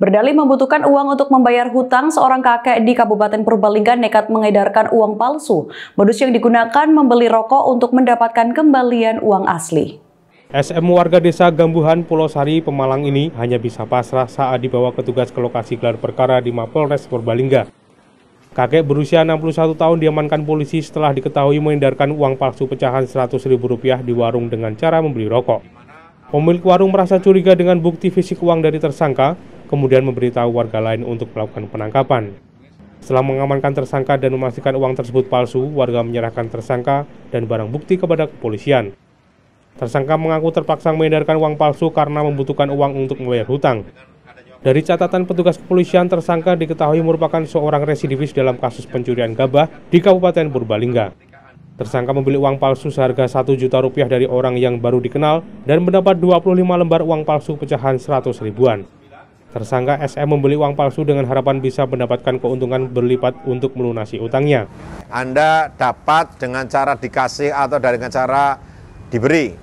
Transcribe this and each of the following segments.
Berdalih membutuhkan uang untuk membayar hutang, seorang kakek di Kabupaten Purbalingga nekat mengedarkan uang palsu. Modus yang digunakan membeli rokok untuk mendapatkan kembalian uang asli. SM warga desa Gambuhan Pulau Sari Pemalang ini hanya bisa pasrah saat dibawa petugas ke lokasi gelar perkara di Mapolres Purbalingga. Kakek berusia 61 tahun diamankan polisi setelah diketahui mengedarkan uang palsu pecahan Rp100.000 di warung dengan cara membeli rokok. Pemilik warung merasa curiga dengan bukti fisik uang dari tersangka kemudian memberitahu warga lain untuk melakukan penangkapan. Setelah mengamankan tersangka dan memastikan uang tersebut palsu, warga menyerahkan tersangka dan barang bukti kepada kepolisian. Tersangka mengaku terpaksa mengedarkan uang palsu karena membutuhkan uang untuk membayar hutang. Dari catatan petugas kepolisian, tersangka diketahui merupakan seorang residivis dalam kasus pencurian gabah di Kabupaten Purbalingga. Tersangka membeli uang palsu seharga 1 juta rupiah dari orang yang baru dikenal dan mendapat 25 lembar uang palsu pecahan 100 ribuan. Tersangka SM membeli uang palsu dengan harapan bisa mendapatkan keuntungan berlipat untuk melunasi utangnya. Anda dapat dengan cara dikasih atau dengan cara diberi?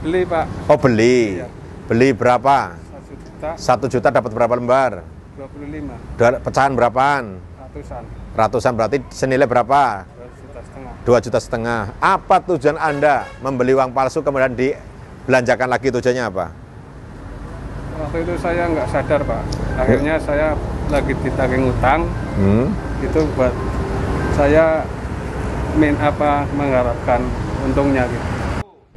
Beli, Pak. Oh, beli. Iya. Beli berapa? Satu juta. Satu juta dapat berapa lembar? 25. Dua, pecahan berapaan? Ratusan. Ratusan berarti senilai berapa? Dua juta setengah. Dua juta setengah. Apa tujuan Anda membeli uang palsu kemudian dibelanjakan lagi tujuannya apa? waktu itu saya nggak sadar pak akhirnya ya. saya lagi ditagih utang hmm. itu buat saya min apa mengharapkan untungnya gitu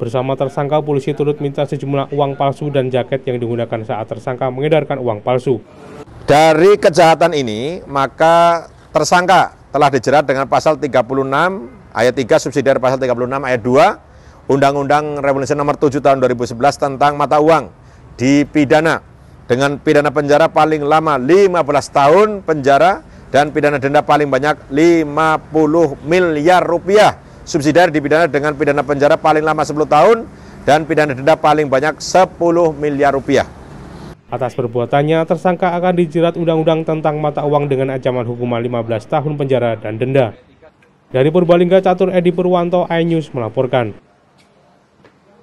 Bersama tersangka, polisi turut minta sejumlah uang palsu dan jaket yang digunakan saat tersangka mengedarkan uang palsu. Dari kejahatan ini, maka tersangka telah dijerat dengan pasal 36 ayat 3 subsidiar pasal 36 ayat 2 Undang-Undang Revolusi Nomor 7 tahun 2011 tentang mata uang dipidana dengan pidana penjara paling lama 15 tahun penjara dan pidana denda paling banyak 50 miliar rupiah. Subsidiar dipidana dengan pidana penjara paling lama 10 tahun dan pidana denda paling banyak 10 miliar rupiah. Atas perbuatannya, tersangka akan dijerat undang-undang tentang mata uang dengan ancaman hukuman 15 tahun penjara dan denda. Dari Purbalingga, Catur Edi Purwanto, iNews melaporkan.